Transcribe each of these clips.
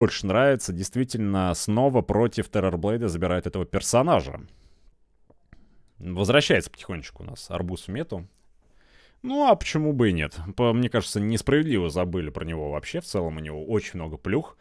больше нравится. Действительно, снова против Террорблейда забирает этого персонажа. Возвращается потихонечку у нас арбуз в мету. Ну, а почему бы и нет? По, мне кажется, несправедливо забыли про него вообще. В целом у него очень много плюх.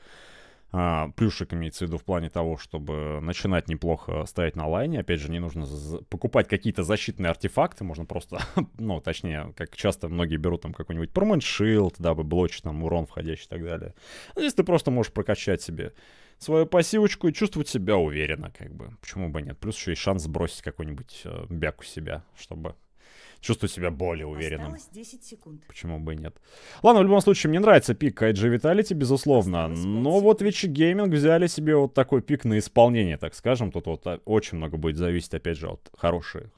А, плюшек имеется в виду в плане того, чтобы начинать неплохо стоять на лайне. Опять же, не нужно покупать какие-то защитные артефакты, можно просто, ну, точнее, как часто многие берут там какой-нибудь permanent shield, дабы блочить там урон входящий и так далее. здесь ну, ты просто можешь прокачать себе свою пассивочку и чувствовать себя уверенно, как бы. Почему бы нет? Плюс еще и шанс сбросить какой-нибудь э, бяку себя, чтобы чувствую себя более уверенным. Осталось 10 секунд. Почему бы и нет. Ладно, в любом случае, мне нравится пик IG Vitality, безусловно. Но вот Вичи Гейминг взяли себе вот такой пик на исполнение, так скажем. Тут вот а, очень много будет зависеть, опять же, от хороших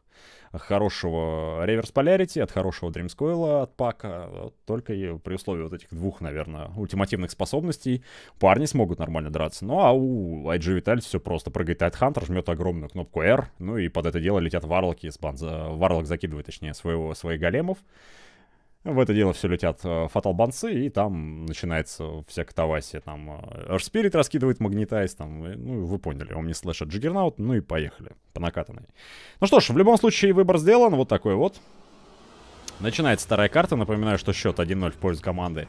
хорошего Reverse Polarity, от хорошего Dreamscoil, от пака. Только при условии вот этих двух, наверное, ультимативных способностей парни смогут нормально драться. Ну а у IG Vitality все просто. Прыгает Тайтхантер, жмет огромную кнопку R, ну и под это дело летят варлоки с банза. Варлок закидывает, точнее, своего, своих големов. В это дело все летят э, фаталбанцы, и там начинается вся катавасия. Там Earth э, раскидывает магнитайз, там, ну, вы поняли, он не слышит Джиггернаут, ну и поехали, по накатанной. Ну что ж, в любом случае выбор сделан, вот такой вот. Начинается вторая карта, напоминаю, что счет 1-0 в пользу команды.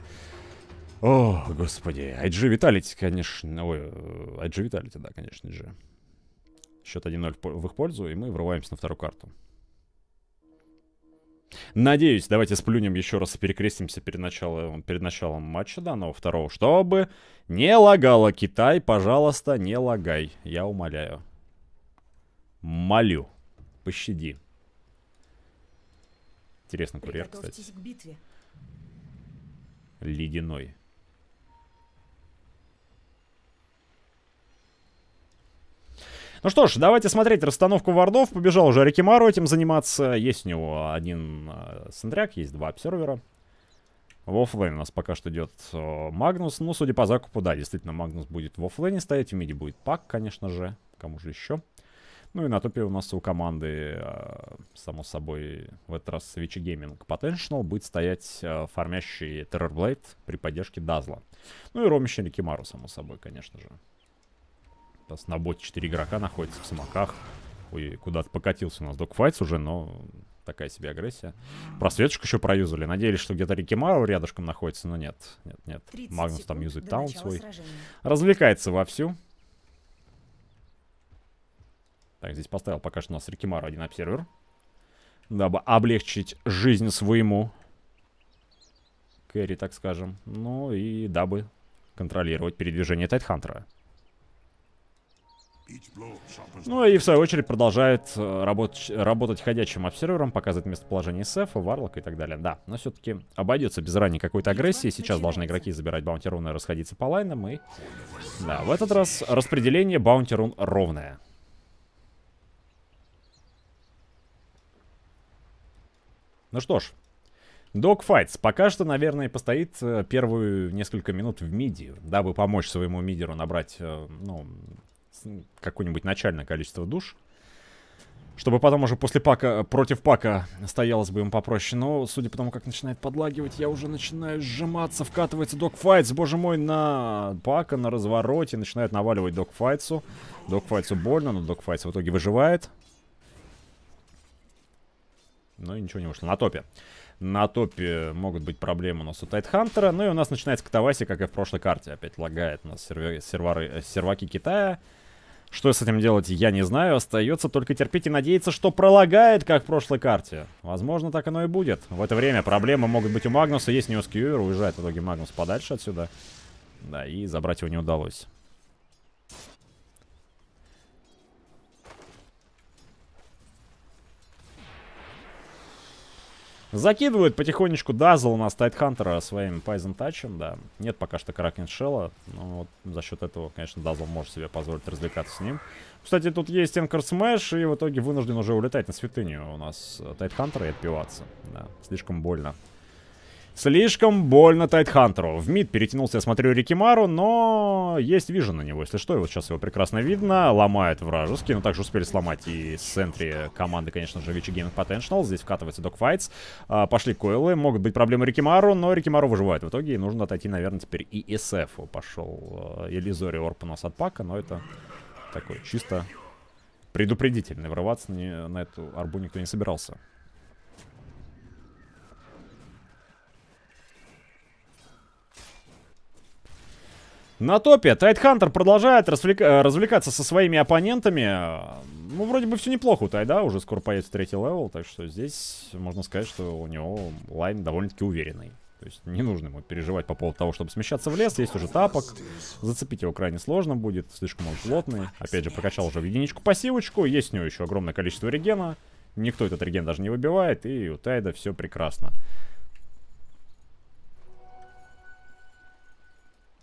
О, господи, IG Vitality, конечно, ой, IG э, Vitality, да, конечно же. Счет 1-0 в их пользу, и мы врываемся на вторую карту. Надеюсь, давайте сплюнем еще раз и перекрестимся перед началом, перед началом матча данного второго, чтобы не лагало Китай, пожалуйста, не лагай, я умоляю. Молю, пощади. Интересно, курьер, кстати. К битве. Ледяной. Ну что ж, давайте смотреть расстановку вардов. Побежал уже Рикимару этим заниматься. Есть у него один э, центряк, есть два обсервера. В оффлейн у нас пока что идет э, Магнус. Ну, судя по закупу, да, действительно, Магнус будет в оффлейне стоять. В Миди будет Пак, конечно же. Кому же еще? Ну и на топе у нас у команды, э, само собой, в этот раз Switch Gaming Potential будет стоять фармящий Terrorblade при поддержке Дазла. Ну и Ромище Рикимару, само собой, конечно же. Сейчас на боте 4 игрока находится в самоках. Ой, куда-то покатился у нас докфайтс уже, но такая себе агрессия. Просветочку еще проюзали. Надеялись, что где-то Рикимару рядышком находится, но нет. Нет, нет. Магнус там юзает таун свой. Сражения. Развлекается вовсю. Так, здесь поставил пока что у нас Рикимару один обсервер. Дабы облегчить жизнь своему кэрри, так скажем. Ну и дабы контролировать передвижение Тайтхантера. Ну и в свою очередь продолжает э, работать, работать ходячим обсервером, показывать местоположение сефа, варлока и так далее. Да, но все-таки обойдется без ранней какой-то агрессии. Сейчас должны игроки забирать баунти и расходиться по лайнам и... Да, в этот раз распределение баунти рун ровное. Ну что ж, Докфайтс пока что, наверное, постоит э, первую несколько минут в миди, дабы помочь своему мидеру набрать, э, ну, какое-нибудь начальное количество душ. Чтобы потом уже после пака, против пака стоялось бы им попроще. Но, судя по тому, как начинает подлагивать, я уже начинаю сжиматься. Вкатывается докфайтс, боже мой, на пака, на развороте. Начинает наваливать докфайтсу. Докфайтсу больно, но докфайтс в итоге выживает. Но ну и ничего не вышло. На топе. На топе могут быть проблемы у нас у Тайтхантера. Ну и у нас начинается катавасия, как и в прошлой карте. Опять лагает у нас сервер, сервары, э, серваки Китая. Что с этим делать, я не знаю. Остается только терпеть и надеяться, что пролагает, как в прошлой карте. Возможно, так оно и будет. В это время проблемы могут быть у Магнуса. Есть Неоскьюер, уезжает в итоге Магнус подальше отсюда. Да, и забрать его не удалось. Закидывают потихонечку Дазл на Стайтхантера своим Пайзен Тачем, да. Нет пока что Кракен Шелла, но вот за счет этого, конечно, Дазл может себе позволить развлекаться с ним. Кстати, тут есть Энкер Смэш, и в итоге вынужден уже улетать на святыню у нас э, Тайтхантера и отпиваться. Да, слишком больно. Слишком больно Тайтхантеру. В мид перетянулся, я смотрю, Рикимару, но есть вижу на него, если что. И вот сейчас его прекрасно видно. Ломает вражеский, но также успели сломать и в центре команды, конечно же, Вичи Gaming Potential. Здесь вкатывается докфайтс. А, пошли койлы, могут быть проблемы Рикимару, но Рикимару выживает в итоге. И нужно отойти, наверное, теперь и СФ пошел. Э, Элизори Орп у нас от пака, но это такой чисто предупредительный. Врываться не на эту арбу никто не собирался. На топе Тайдхантер продолжает развлек... Э, развлекаться со своими оппонентами. Ну, вроде бы все неплохо у Тайда, уже скоро появится третий левел, так что здесь можно сказать, что у него лайн довольно-таки уверенный. То есть не нужно ему переживать по поводу того, чтобы смещаться в лес. Есть уже тапок. Зацепить его крайне сложно будет. Слишком он плотный. Опять же, прокачал уже в единичку пассивочку. Есть у него еще огромное количество регена. Никто этот реген даже не выбивает. И у Тайда все прекрасно.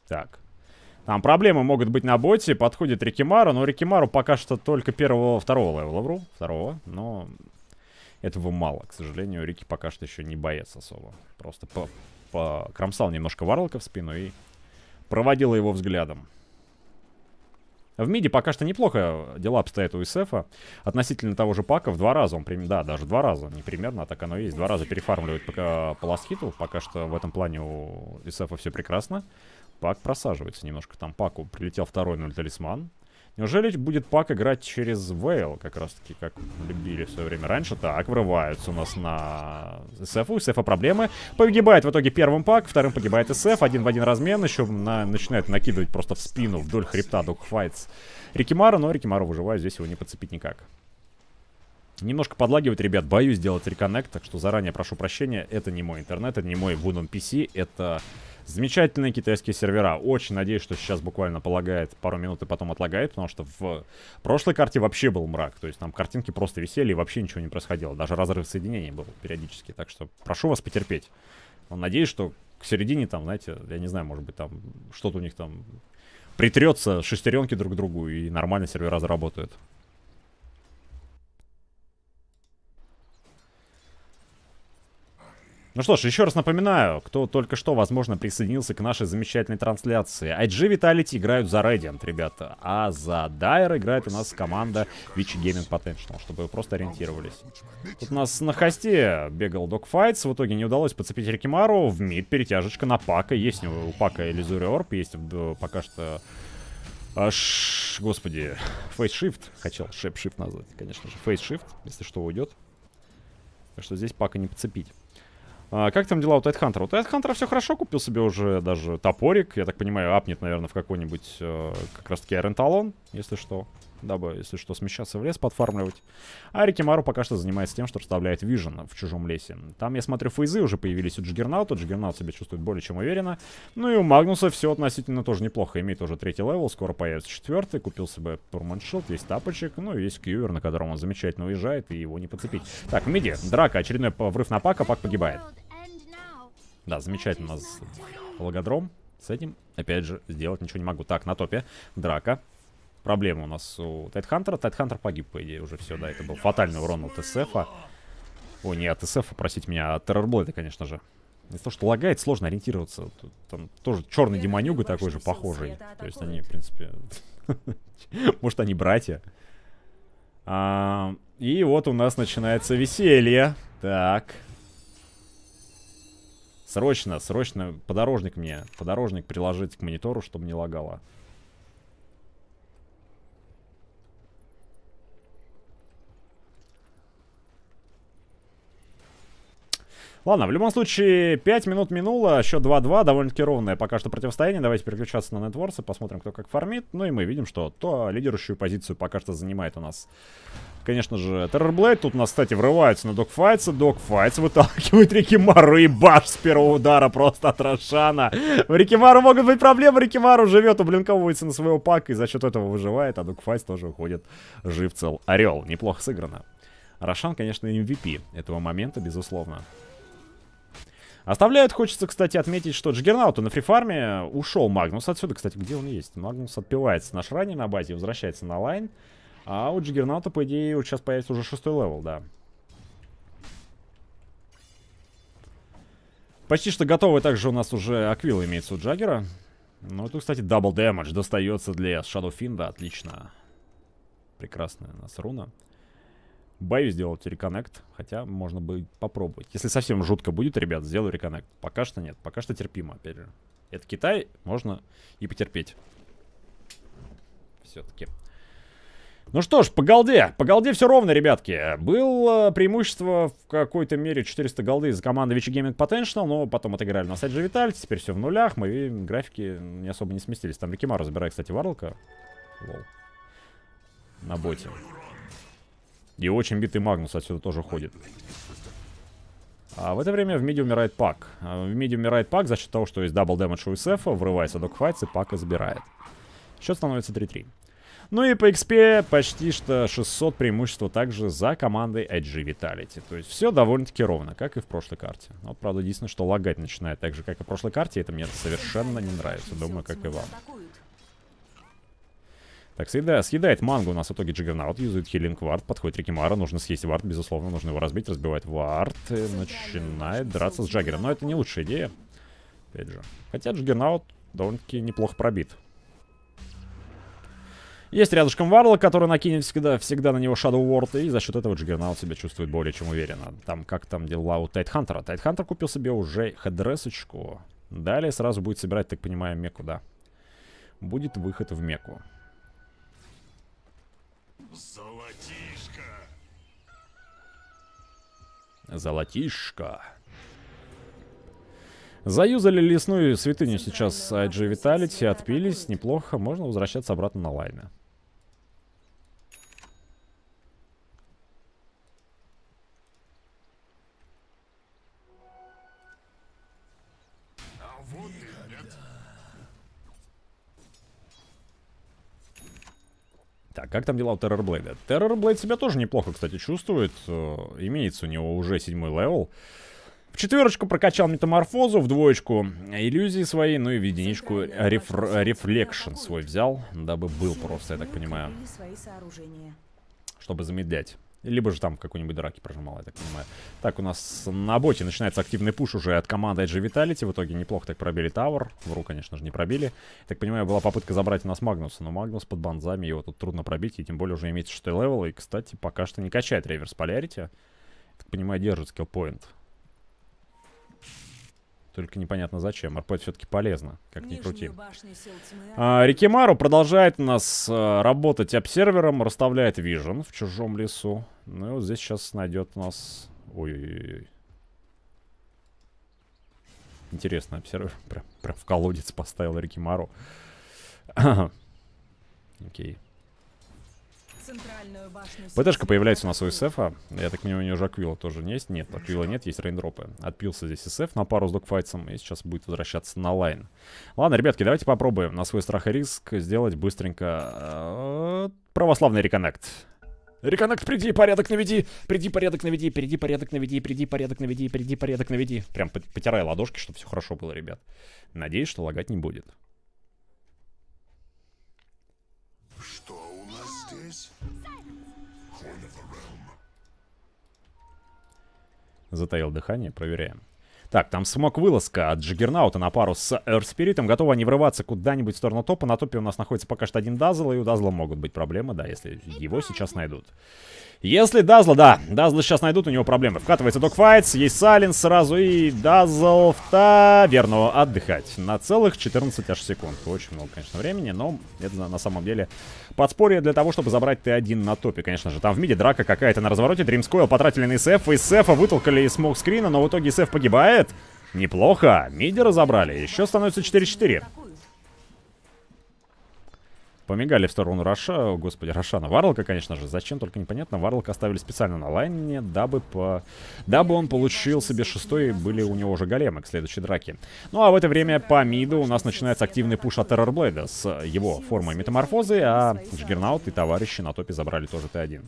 Так. Там проблемы могут быть на боте, подходит Рикимару, но Рикимару пока что только первого, второго левела вру, второго, но этого мало. К сожалению, Рики пока что еще не боец особо. Просто по -по кромсал немножко Варлока в спину и проводила его взглядом. В миде пока что неплохо дела обстоят у Исефа. Относительно того же пака в два раза он... Прим... Да, даже два раза. Не примерно, а так оно и есть. Два раза перефармливает пока э, по ласхиту. Пока что в этом плане у Исефа все прекрасно. Пак просаживается немножко. Там Паку прилетел второй 0 талисман. Неужели будет Пак играть через Вейл, как раз таки, как любили в свое время раньше? Так, врываются у нас на СФ, у СФа проблемы. Погибает в итоге первым Пак, вторым погибает СФ, один в один размен, еще на, начинает накидывать просто в спину вдоль хребта Докфайтс Рикимара, но Рикимара выживает, здесь его не подцепить никак. Немножко подлагивать, ребят, боюсь делать реконнект, так что заранее прошу прощения, это не мой интернет, это не мой Вуном PC, это Замечательные китайские сервера. Очень надеюсь, что сейчас буквально полагает пару минут и потом отлагает, потому что в прошлой карте вообще был мрак. То есть там картинки просто висели и вообще ничего не происходило. Даже разрыв соединений был периодически. Так что прошу вас потерпеть. Но надеюсь, что к середине там, знаете, я не знаю, может быть там что-то у них там притрется, шестеренки друг к другу и нормально сервера заработают. Ну что ж, еще раз напоминаю, кто только что, возможно, присоединился к нашей замечательной трансляции. IG Vitality играют за Radiant, ребята, а за Dire играет у нас команда Witch Gaming Potential, чтобы вы просто ориентировались. Тут у нас на хосте бегал Докфайтс, в итоге не удалось подцепить Рикимару, в мид перетяжечка на Пака, есть у него у Пака Элизури Орб, есть пока что... Аж, господи, Шифт, хотел Шеп Шифт назвать, конечно же, Шифт, если что, уйдет. Так что здесь Пака не подцепить. А, как там дела у Тайтхантера? У Тайтхантера все хорошо, купил себе уже даже топорик. Я так понимаю, апнет, наверное, в какой-нибудь э, как раз-таки аренталон, если что. Дабы, если что, смещаться в лес, подфармливать. А Рикимару пока что занимается тем, что расставляет вижен в чужом лесе. Там, я смотрю, фейзы уже появились у Джигернаута. Джигернаут себя чувствует более чем уверенно. Ну и у Магнуса все относительно тоже неплохо. Имеет уже третий левел, скоро появится четвертый. Купил себе турманшилд, есть тапочек, ну и есть кьювер, на котором он замечательно уезжает, и его не подцепить. Так, в миде. Драка. Очередной врыв на пака, пак погибает. Да, замечательно у нас логодром. С этим, опять же, сделать ничего не могу. Так, на топе драка. Проблема у нас у Тайтхантера. Тайтхантер погиб, по идее, уже все, да. Это был фатальный урон от СФа. О, не от СФа, простите меня, а от Террорблэда, конечно же. Из-за того, что лагает, сложно ориентироваться. Тут, там тоже черный демонюга такой же похожий. То есть они, в принципе... Может, они братья? А, и вот у нас начинается веселье. Так, Срочно, срочно подорожник мне, подорожник приложить к монитору, чтобы не лагало. Ладно, в любом случае, 5 минут минуло, а счет 2-2, довольно-таки ровное пока что противостояние. Давайте переключаться на нетворсы, посмотрим, кто как фармит. Ну и мы видим, что то лидирующую позицию пока что занимает у нас, конечно же, Террорблейд. Тут у нас, кстати, врываются на докфайтса. Докфайтс выталкивает Рикимару и баш с первого удара просто от Рошана. У Рикимару могут быть проблемы, Рикимару живет, ублинковывается на своего пака и за счет этого выживает, а докфайтс тоже уходит жив цел. Орел, неплохо сыграно. Рошан, конечно, MVP этого момента, безусловно. Оставляют, хочется, кстати, отметить, что Джигернауту на фрифарме ушел Магнус отсюда. Кстати, где он есть? Магнус отпивается наш ранее на базе и возвращается на лайн. А у Джигернаута, по идее, вот сейчас появится уже шестой левел, да. Почти что готовый также у нас уже Аквил имеется у Джаггера. Ну, тут, кстати, дабл дэмэдж достается для Shadow Финда. Отлично. Прекрасная у нас руна. Боюсь делать реконнект, хотя можно бы попробовать. Если совсем жутко будет, ребят, сделаю реконнект. Пока что нет, пока что терпимо, опять же. Это Китай, можно и потерпеть. Все-таки. Ну что ж, по голде. По голде все ровно, ребятки. Было э, преимущество в какой-то мере 400 голды за команды Vichy Gaming Potential, но потом отыграли на сайт Виталь. теперь все в нулях. Мы видим, графики не особо не сместились. Там Рикимару разбирает, кстати, Варлка Лол. На боте. И очень битый Магнус отсюда тоже ходит. А в это время в миде умирает Пак. А в миде умирает Пак за счет того, что есть дабл дэмэдж у Исефа, врывается докфайтс и Пак избирает. Счет становится 3-3. Ну и по XP почти что 600 преимущества также за командой IG Vitality. То есть все довольно-таки ровно, как и в прошлой карте. Вот, правда, единственное, что лагать начинает так же, как и в прошлой карте. Это мне совершенно не нравится, думаю, как и вам. Так, съедает, съедает мангу у нас в итоге Джиггернаут, юзает хилинг вард, подходит Рикимара, нужно съесть вард, безусловно, нужно его разбить, разбивать вард, и начинает драться с Джаггером. Но это не лучшая идея, опять же. Хотя Джиггернаут довольно-таки неплохо пробит. Есть рядышком Варлок, который накинет всегда, всегда на него Shadow Ward, и за счет этого Джиггернаут себя чувствует более чем уверенно. Там как там дела у Тайтхантера? Тайтхантер купил себе уже хедресочку. Далее сразу будет собирать, так понимаю, Меку, да. Будет выход в Меку. Золотишко! Золотишко. Заюзали лесную святыню сейчас IG а Vitality, отпились, неплохо, можно возвращаться обратно на лайны. Как там дела у Террорблейда? Террорблейд себя тоже неплохо, кстати, чувствует. Э, имеется у него уже седьмой левел. В четверочку прокачал метаморфозу, в двоечку иллюзии свои, ну и в единичку рефр рефлекшн свой взял, дабы был просто, я так понимаю. Чтобы замедлять. Либо же там какой-нибудь драки прожимал, я так понимаю. Так, у нас на боте начинается активный пуш уже от команды Edge Vitality. В итоге неплохо так пробили Тауэр. Вру, конечно же, не пробили. Так понимаю, была попытка забрать у нас Магнуса, но Магнус под банзами, его тут трудно пробить. И тем более уже имеется 6 левел. И, кстати, пока что не качает реверс полярити. Так понимаю, держит скиллпоинт. Только непонятно зачем. А РП все-таки полезно, как ни крути. А, а Рикимару продолжает у нас а, работать обсервером, расставляет вижен в чужом лесу. Ну и вот здесь сейчас найдет нас... Ой-ой-ой. Интересно, обсервер прям, прям в колодец поставил Рикимару. Окей. okay. ПТшка появляется у нас у СФа. Я так понимаю, у него же Аквила тоже есть. Нет, Аквила нет, есть рейндропы. Отпился здесь СФ на пару с докфайтсом и сейчас будет возвращаться на лайн. Ладно, ребятки, давайте попробуем на свой страх и риск сделать быстренько э, православный реконнект. Реконнект, приди, порядок наведи, приди, порядок наведи, приди, порядок наведи, приди, порядок наведи, приди, порядок наведи. Прям потирай ладошки, чтобы все хорошо было, ребят. Надеюсь, что лагать не будет. Что Затаил дыхание, проверяем. Так, там смог вылазка от Джиггернаута на пару с Эрспиритом. Готовы они врываться куда-нибудь в сторону топа. На топе у нас находится пока что один Дазл, и у Дазла могут быть проблемы, да, если его сейчас найдут. Если Дазла, да, Дазла сейчас найдут, у него проблемы. Вкатывается докфайтс, есть сайленс сразу и Дазл в верно отдыхать. На целых 14 аж секунд. Очень много, конечно, времени, но это на самом деле подспорье для того, чтобы забрать Т1 на топе, конечно же. Там в миде драка какая-то на развороте. Дримскойл потратили на СФ, из СФа вытолкали из смог скрина, но в итоге СФ погибает. Неплохо, миди разобрали, еще становится 4-4. Помигали в сторону Раша, господи, Рошана Варлока, конечно же. Зачем, только непонятно. Варлока оставили специально на лайне, дабы, по... дабы он получил себе шестой, и были у него уже големы к следующей драке. Ну а в это время по миду у нас начинается активный пуш от Террорблейда с его формой метаморфозы, а Жгернаут и товарищи на топе забрали тоже Т1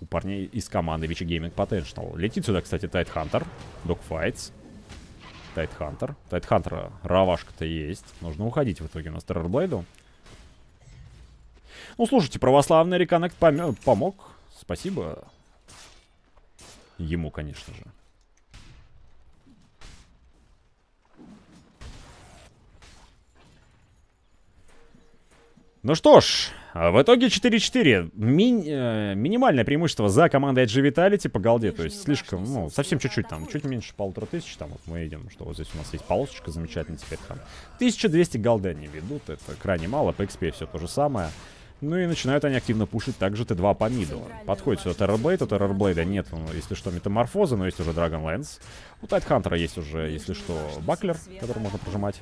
у парней из команды Вичи Gaming Potential. Летит сюда, кстати, Тайт Хантер, Докфайтс, Тайт Хантер. Тайт Хантера равашка-то есть. Нужно уходить в итоге на Стеррорблейду. Ну, слушайте, православный Реконнект пом помог. Спасибо. Ему, конечно же. Ну что ж, а в итоге 4-4. Ми э, минимальное преимущество за командой IG Vitality по голде. То есть слишком, ну, совсем чуть-чуть там. Чуть меньше полутора тысяч. Там вот мы видим, что вот здесь у нас есть полосочка замечательная теперь там. 1200 голды они ведут. Это крайне мало. По XP все то же самое. Ну и начинают они активно пушить также Т2 по миду. Подходит сюда Террорблейд, у Террорблейда нет, ну, если что, метаморфоза, но есть уже Dragon У Тайтхантера есть уже, если что, Баклер, который можно прожимать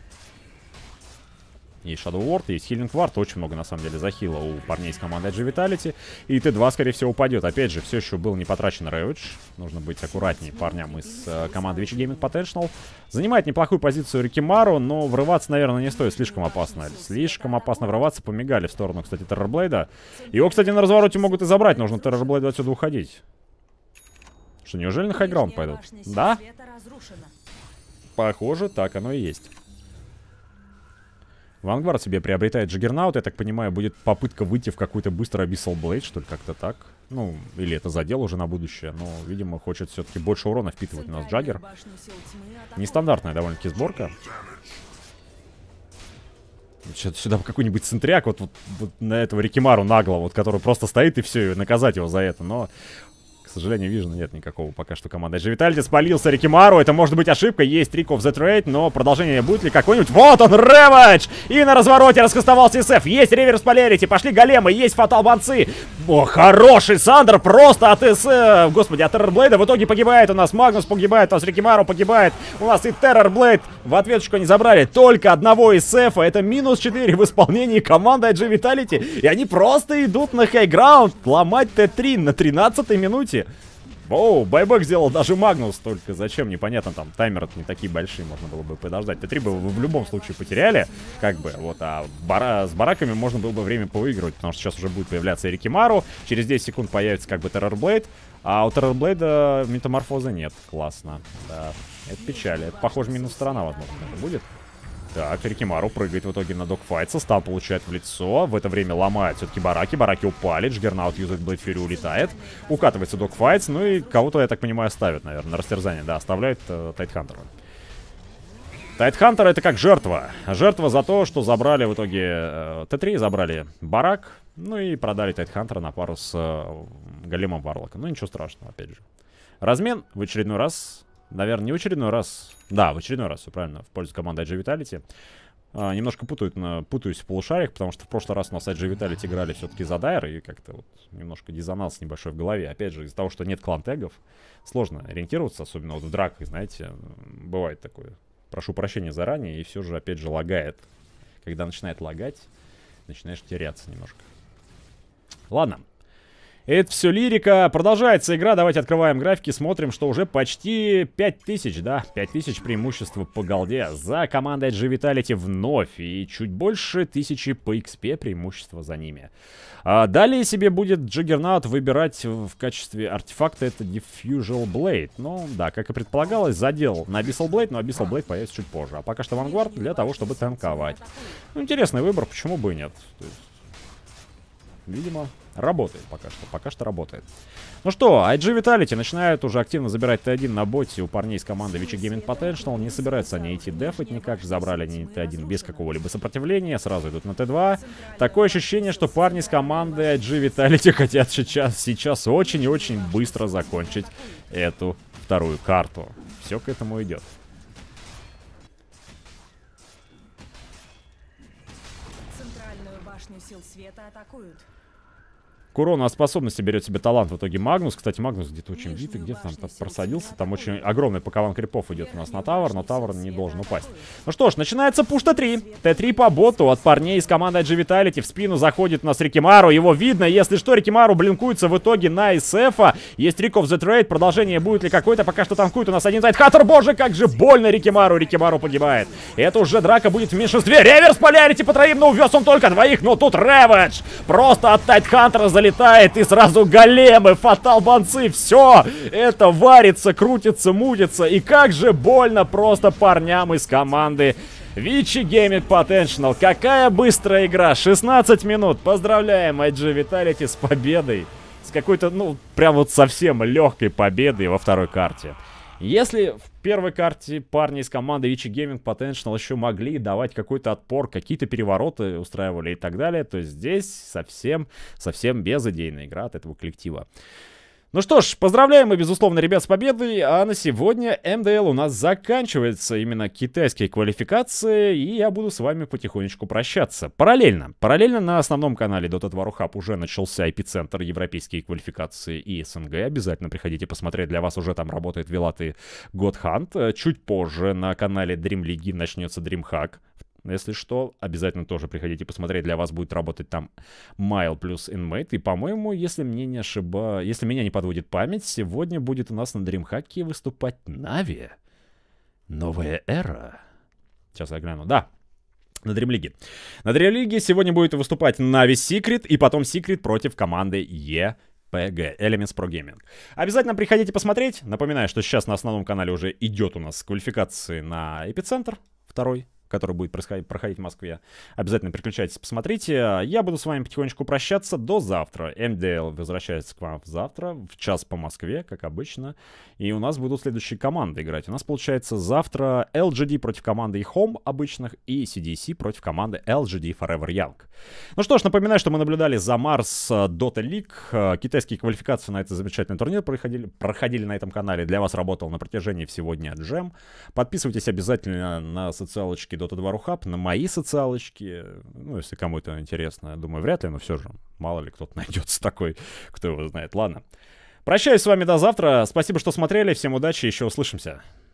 есть Shadow Ward, есть Healing Ward, очень много, на самом деле, захила у парней из команды IG Vitality, и Т2, скорее всего, упадет. Опять же, все еще был не потрачен Ravage, нужно быть аккуратнее парням из э, команды Witch Gaming Potential. Занимает неплохую позицию Рикимару, но врываться, наверное, не стоит, слишком опасно. Слишком опасно врываться, помигали в сторону, кстати, Террорблейда. Его, кстати, на развороте могут и забрать, нужно Террорблейда отсюда уходить. Что, неужели на хайграунд пойдут? Да? Похоже, так оно и есть. Вангвард себе приобретает Джаггернаут, я так понимаю, будет попытка выйти в какую то быстро Abyssal Blade, что ли, как-то так. Ну, или это задел уже на будущее, но, видимо, хочет все-таки больше урона впитывать у нас Джаггер. Нестандартная довольно-таки сборка. Что-то сюда какой-нибудь центряк, вот, вот, вот на этого Рикимару нагло, вот, который просто стоит и все, и наказать его за это. Но сожалению, Вижена нет никакого пока что команды. Эджи Витальди спалился Рикимару. Это может быть ошибка. Есть Trick of the Trade, но продолжение будет ли какой-нибудь? Вот он, Ревач! И на развороте раскастовался СФ. Есть реверс полярити. Пошли големы. Есть фаталбанцы. О, хороший Сандер просто от СФ. Э, господи, от Террорблейда. В итоге погибает у нас Магнус, погибает у нас Рикимару, погибает. У нас и Террорблейд. В ответочку не забрали. Только одного из СФа. Это минус 4 в исполнении команды IG Vitality. И они просто идут на хайграунд. Ломать Т3 на 13 минуте. Воу, байбек сделал даже Магнус, только зачем, непонятно, там таймеры не такие большие, можно было бы подождать. Т3 бы вы в любом случае потеряли, как бы, вот, а бара, с бараками можно было бы время повыигрывать, потому что сейчас уже будет появляться Эрикимару, через 10 секунд появится как бы Террор Блейд, а у Террор Блейда э, метаморфоза нет, классно, да, это печаль, это, похоже, минус сторона, возможно, это будет. Так, Рикимару прыгает в итоге на докфайт. Стан получает в лицо. В это время ломает все-таки бараки. Бараки упали. Джигернаут юзает Блэйд Фьюри, улетает. Укатывается докфайт. Ну и кого-то, я так понимаю, оставит, наверное, на растерзание. Да, оставляет э, Тайтхантера. Тайтхантер это как жертва. Жертва за то, что забрали в итоге э, Т3, забрали барак. Ну и продали Тайтхантера на пару с э, Големом Варлока. Ну ничего страшного, опять же. Размен в очередной раз Наверное, не в очередной раз. Да, в очередной раз, все правильно, в пользу команды IG Vitality. А, немножко путают, на, путаюсь в полушариях, потому что в прошлый раз у нас IG Vitality играли все-таки за Дайр, и как-то вот немножко диссонанс небольшой в голове. Опять же, из-за того, что нет клан-тегов, сложно ориентироваться, особенно вот в драках, знаете, бывает такое. Прошу прощения заранее, и все же, опять же, лагает. Когда начинает лагать, начинаешь теряться немножко. Ладно. Это все лирика. Продолжается игра. Давайте открываем графики, смотрим, что уже почти 5000, да? 5000 преимущества по голде. За командой G Vitality вновь. И чуть больше 1000 по XP преимущества за ними. А далее себе будет Джиггернаут выбирать в качестве артефакта это Diffusal Blade. Ну, да, как и предполагалось, задел на Abyssal Blade, но Abyssal Blade появится чуть позже. А пока что Vanguard для того, чтобы танковать. Ну, интересный выбор, почему бы и нет. Есть, видимо, Работает пока что, пока что работает. Ну что, IG Vitality начинают уже активно забирать Т1 на боте у парней из команды Vichy Gaming Potential. Не собираются они идти дефать никак, забрали они Т1 без какого-либо сопротивления, сразу идут на Т2. Такое ощущение, что парни из команды IG Vitality хотят сейчас, сейчас очень и очень быстро закончить эту вторую карту. Все к этому идет. Центральную башню сил света атакуют к урону от способности берет себе талант в итоге Магнус. Кстати, Магнус где-то очень битый, где-то там, просадился. Там очень огромный пакован крипов идет у нас на тавер, но тавер не должен упасть. Ну что ж, начинается пушта Т3. Т3 по боту от парней из команды IG Vitality. В спину заходит у нас Рикимару. Его видно, если что, Рикимару блинкуется в итоге на СФа. Есть Рик of the Продолжение будет ли какое-то? Пока что танкует у нас один сайт. Хаттер, боже, как же больно Рикимару. Рикимару погибает. Это уже драка будет в меньшинстве. Реверс Полярити по троим, но увез он только двоих. Но тут Реведж. Просто от Тайтхантера залетает залетает и сразу големы, фатал-банцы, все! Это варится, крутится, мутится. И как же больно просто парням из команды Вичи Gaming Potential. Какая быстрая игра, 16 минут. Поздравляем IG Vitality с победой. С какой-то, ну, прям вот совсем легкой победой во второй карте. Если в первой карте парни из команды Вичи Gaming Potential еще могли давать какой-то отпор, какие-то перевороты устраивали и так далее, то здесь совсем, совсем безыдейная игра от этого коллектива. Ну что ж, поздравляем мы, безусловно, ребят, с победой, а на сегодня МДЛ у нас заканчивается именно китайские квалификации, и я буду с вами потихонечку прощаться. Параллельно, параллельно на основном канале Dota 2 Hub уже начался эпицентр европейские квалификации и СНГ, обязательно приходите посмотреть, для вас уже там работает Вилат и Годхант. Чуть позже на канале Dream League начнется Dream Hack. Но если что, обязательно тоже приходите посмотреть. Для вас будет работать там Майл плюс Inmate. И, по-моему, если мне не ошиба... Если меня не подводит память, сегодня будет у нас на DreamHack выступать Нави. Новая эра. Сейчас я гляну. Да, на Дремлиге. На Дремлиге сегодня будет выступать Нави Secret и потом Secret против команды EPG Elements Pro Gaming. Обязательно приходите посмотреть. Напоминаю, что сейчас на основном канале уже идет у нас квалификации на Эпицентр второй который будет происходить, проходить в Москве. Обязательно переключайтесь, посмотрите. Я буду с вами потихонечку прощаться до завтра. МДЛ возвращается к вам завтра в час по Москве, как обычно. И у нас будут следующие команды играть. У нас получается завтра LGD против команды Home обычных и CDC против команды LGD Forever Young. Ну что ж, напоминаю, что мы наблюдали за Марс э, Dota League. Э, китайские квалификации на этот замечательный турнир проходили, проходили на этом канале. Для вас работал на протяжении всего дня Джем. Подписывайтесь обязательно на социалочки социалочки Dota 2 Рухаб, на мои социалочки. Ну, если кому это интересно, я думаю, вряд ли, но все же, мало ли кто-то найдется такой, кто его знает. Ладно. Прощаюсь с вами до завтра. Спасибо, что смотрели. Всем удачи. Еще услышимся.